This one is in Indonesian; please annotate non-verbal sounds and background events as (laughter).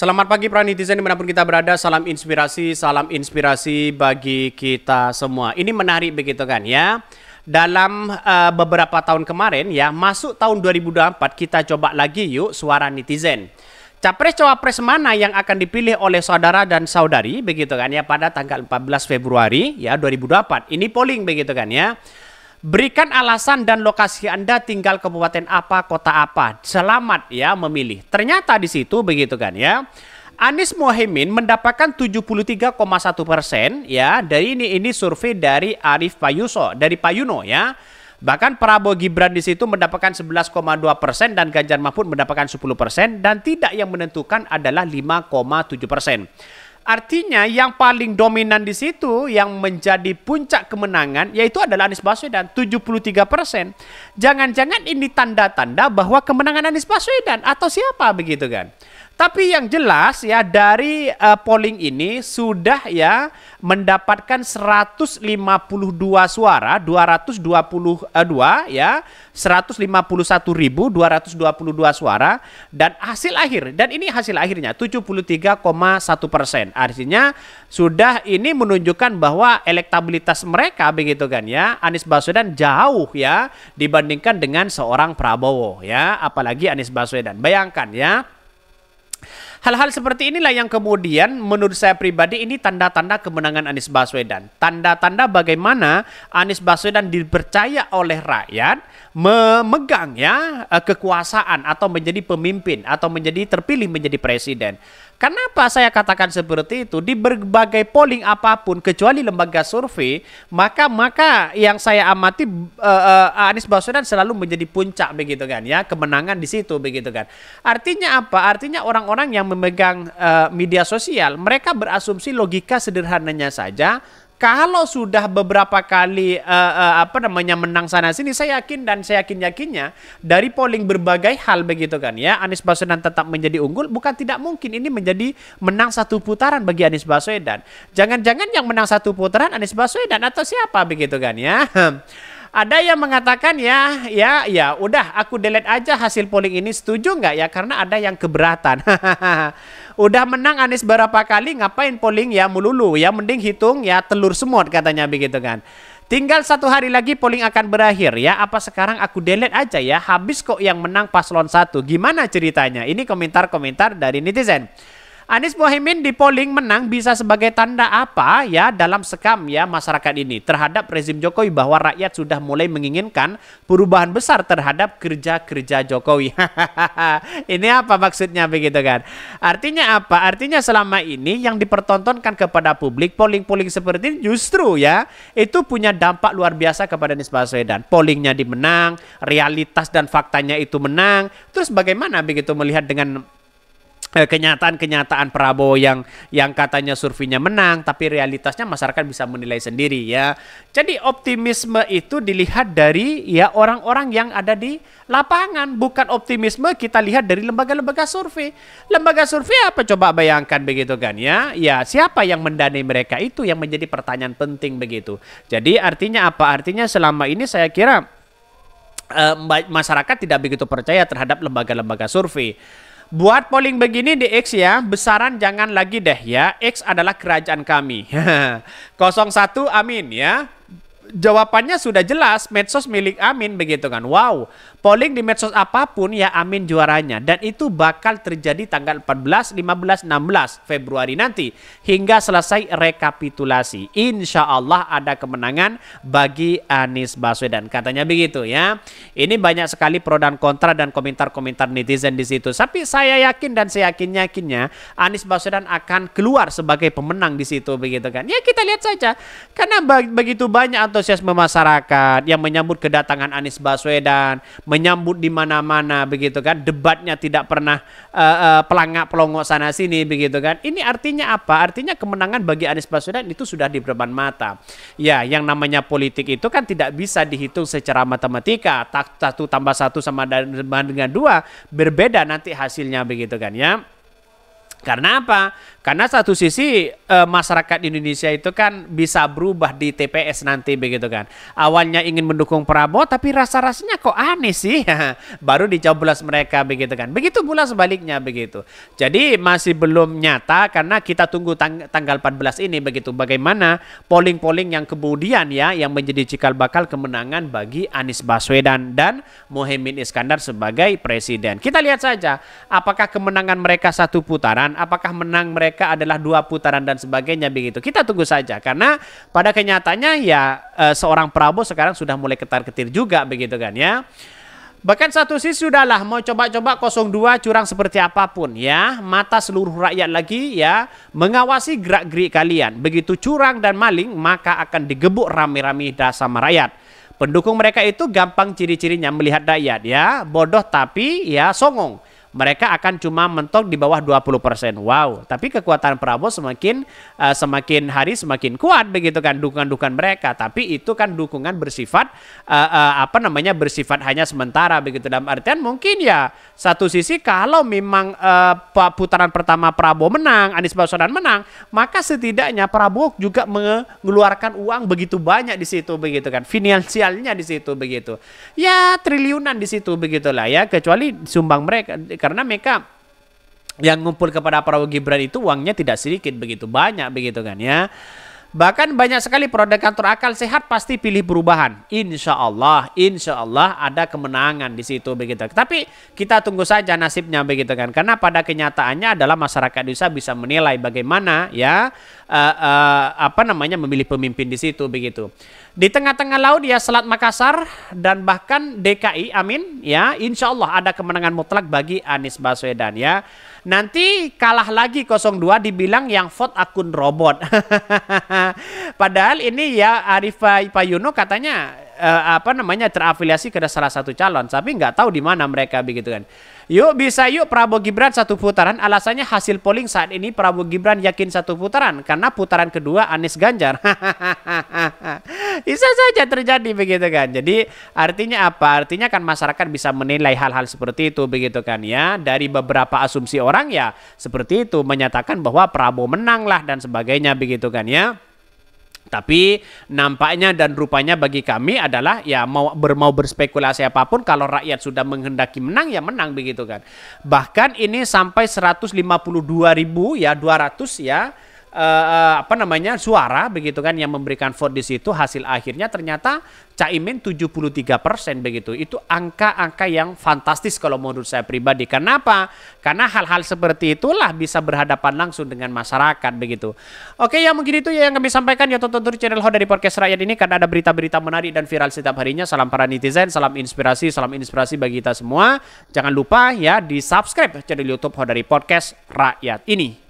Selamat pagi para netizen dimanapun kita berada, salam inspirasi, salam inspirasi bagi kita semua. Ini menarik begitu kan ya. Dalam uh, beberapa tahun kemarin ya, masuk tahun 2024 kita coba lagi yuk suara netizen. Capres-cawapres mana yang akan dipilih oleh saudara dan saudari begitu kan ya pada tanggal 14 Februari ya 2024. Ini polling begitu kan ya. Berikan alasan dan lokasi Anda tinggal kabupaten apa, kota apa. Selamat ya memilih. Ternyata di situ begitu kan ya. Anies Mohaimin mendapatkan 73,1 persen ya dari ini ini survei dari Arif Payuso dari Payuno ya. Bahkan Prabowo Gibran di situ mendapatkan 11,2 persen dan Ganjar Mahfud mendapatkan 10 persen dan tidak yang menentukan adalah 5,7 persen. Artinya yang paling dominan di situ yang menjadi puncak kemenangan yaitu adalah Anies Baswedan 73 persen. Jangan-jangan ini tanda-tanda bahwa kemenangan Anies Baswedan atau siapa begitu kan? Tapi yang jelas ya dari uh, polling ini sudah ya mendapatkan 152 suara, 222 ya, 151.222 suara dan hasil akhir dan ini hasil akhirnya 73,1 persen. Artinya sudah ini menunjukkan bahwa elektabilitas mereka begitu kan ya Anies Baswedan jauh ya dibandingkan dengan seorang Prabowo ya apalagi Anies Baswedan. Bayangkan ya hal-hal seperti inilah yang kemudian menurut saya pribadi ini tanda-tanda kemenangan Anies Baswedan. Tanda-tanda bagaimana Anies Baswedan dipercaya oleh rakyat memegang ya eh, kekuasaan atau menjadi pemimpin atau menjadi terpilih menjadi presiden. Kenapa saya katakan seperti itu? Di berbagai polling apapun kecuali lembaga survei, maka maka yang saya amati uh, uh, Anies Baswedan selalu menjadi puncak begitu kan ya, kemenangan di situ begitu kan. Artinya apa? Artinya orang-orang yang memegang uh, media sosial, mereka berasumsi logika sederhananya saja kalau sudah beberapa kali uh, uh, apa namanya menang sana sini saya yakin dan saya yakin yakinnya dari polling berbagai hal begitu kan ya Anies Baswedan tetap menjadi unggul bukan tidak mungkin ini menjadi menang satu putaran bagi Anies Baswedan jangan-jangan yang menang satu putaran Anies Baswedan atau siapa begitu kan ya (laughs) Ada yang mengatakan ya, ya, ya, udah aku delete aja hasil polling ini setuju nggak ya? Karena ada yang keberatan. (laughs) udah menang Anies berapa kali ngapain polling ya melulu ya mending hitung ya telur semut katanya begitu kan. Tinggal satu hari lagi polling akan berakhir ya. Apa sekarang aku delete aja ya? Habis kok yang menang paslon satu. Gimana ceritanya? Ini komentar-komentar dari netizen. Anies Mohaimin di polling menang bisa sebagai tanda apa ya dalam sekam ya masyarakat ini terhadap rezim Jokowi bahwa rakyat sudah mulai menginginkan perubahan besar terhadap kerja-kerja Jokowi. (laughs) ini apa maksudnya begitu kan? Artinya apa? Artinya selama ini yang dipertontonkan kepada publik polling-polling seperti ini justru ya itu punya dampak luar biasa kepada Anies Baswedan. Pollingnya dimenang, realitas dan faktanya itu menang. Terus bagaimana begitu melihat dengan Eh, kenyataan-kenyataan Prabowo yang yang katanya surveinya menang tapi realitasnya masyarakat bisa menilai sendiri ya. Jadi optimisme itu dilihat dari ya orang-orang yang ada di lapangan, bukan optimisme kita lihat dari lembaga-lembaga survei. Lembaga survei apa coba bayangkan begitu kan ya? Ya, siapa yang mendanai mereka itu yang menjadi pertanyaan penting begitu. Jadi artinya apa? Artinya selama ini saya kira uh, masyarakat tidak begitu percaya terhadap lembaga-lembaga survei. Buat polling begini di X ya, besaran jangan lagi deh ya. X adalah kerajaan kami. 01 (laughs) amin ya jawabannya sudah jelas medsos milik Amin begitu kan. Wow, polling di medsos apapun ya Amin juaranya dan itu bakal terjadi tanggal 14, 15, 16 Februari nanti hingga selesai rekapitulasi. Insya Allah ada kemenangan bagi Anies Baswedan katanya begitu ya. Ini banyak sekali pro dan kontra dan komentar-komentar netizen di situ. Tapi saya yakin dan saya yakin yakinnya Anies Baswedan akan keluar sebagai pemenang di situ begitu kan. Ya kita lihat saja karena begitu banyak atau antusiasme masyarakat yang menyambut kedatangan Anies Baswedan, menyambut di mana-mana begitu kan, debatnya tidak pernah uh, uh, pelangak pelongok sana sini begitu kan. Ini artinya apa? Artinya kemenangan bagi Anies Baswedan itu sudah di depan mata. Ya, yang namanya politik itu kan tidak bisa dihitung secara matematika. Tak satu tambah satu sama dengan dua berbeda nanti hasilnya begitu kan ya. Karena apa? Karena satu sisi e, masyarakat Indonesia itu kan bisa berubah di TPS nanti begitu kan. Awalnya ingin mendukung Prabowo tapi rasa-rasanya kok aneh sih. (laughs) Baru dicoblos mereka begitu kan. Begitu pula sebaliknya begitu. Jadi masih belum nyata karena kita tunggu tang tanggal 14 ini begitu bagaimana polling-polling yang kemudian ya yang menjadi cikal bakal kemenangan bagi Anies Baswedan dan Mohaimin Iskandar sebagai presiden. Kita lihat saja apakah kemenangan mereka satu putaran, apakah menang mereka mereka adalah dua putaran dan sebagainya begitu. Kita tunggu saja karena pada kenyataannya ya eh, seorang Prabowo sekarang sudah mulai ketar-ketir juga begitu kan ya. Bahkan satu sisi sudahlah mau coba-coba 02 curang seperti apapun ya. Mata seluruh rakyat lagi ya mengawasi gerak-gerik kalian. Begitu curang dan maling maka akan digebuk rame-rame sama rakyat. Pendukung mereka itu gampang ciri-cirinya melihat rakyat ya. Bodoh tapi ya songong mereka akan cuma mentok di bawah 20%. Wow, tapi kekuatan Prabowo semakin uh, semakin hari semakin kuat begitu kan dukungan-dukungan mereka. Tapi itu kan dukungan bersifat uh, uh, apa namanya bersifat hanya sementara begitu dalam artian mungkin ya satu sisi kalau memang uh, putaran pertama Prabowo menang, Anies Baswedan menang, maka setidaknya Prabowo juga mengeluarkan uang begitu banyak di situ begitu kan. Finansialnya di situ begitu. Ya triliunan di situ begitulah ya kecuali sumbang mereka karena mereka yang ngumpul kepada Prabowo Gibran itu uangnya tidak sedikit begitu banyak begitu kan ya. Bahkan banyak sekali produk kantor akal sehat pasti pilih perubahan. Insya Allah, insya Allah ada kemenangan di situ begitu. Tapi kita tunggu saja nasibnya begitu kan. Karena pada kenyataannya adalah masyarakat desa bisa menilai bagaimana ya uh, uh, apa namanya memilih pemimpin di situ begitu. Di tengah-tengah laut ya Selat Makassar dan bahkan DKI, amin ya. Insya Allah ada kemenangan mutlak bagi Anies Baswedan ya. Nanti kalah lagi 02 dibilang yang vote akun robot. (laughs) Padahal ini ya Arifah Payuno katanya uh, apa namanya terafiliasi ke salah satu calon, tapi nggak tahu di mana mereka begitu kan. Yuk bisa yuk Prabowo Gibran satu putaran. Alasannya hasil polling saat ini Prabowo Gibran yakin satu putaran karena putaran kedua Anies Ganjar. (laughs) bisa saja terjadi begitu kan. Jadi artinya apa? Artinya kan masyarakat bisa menilai hal-hal seperti itu begitu kan ya. Dari beberapa asumsi orang ya seperti itu menyatakan bahwa Prabowo menang lah dan sebagainya begitu kan ya. Tapi nampaknya dan rupanya bagi kami adalah ya mau bermau berspekulasi apapun kalau rakyat sudah menghendaki menang ya menang begitu kan. Bahkan ini sampai 152 ribu ya 200 ya uh, apa namanya suara begitu kan yang memberikan vote di situ hasil akhirnya ternyata Caimin 73 persen begitu itu angka-angka yang fantastis kalau menurut saya pribadi kenapa karena hal-hal seperti itulah bisa berhadapan langsung dengan masyarakat begitu oke ya mungkin itu ya yang kami sampaikan ya tonton terus channel Hot dari podcast rakyat ini karena ada berita-berita menarik dan viral setiap harinya salam para netizen salam inspirasi salam inspirasi bagi kita semua jangan lupa ya di subscribe channel YouTube Hot dari podcast rakyat ini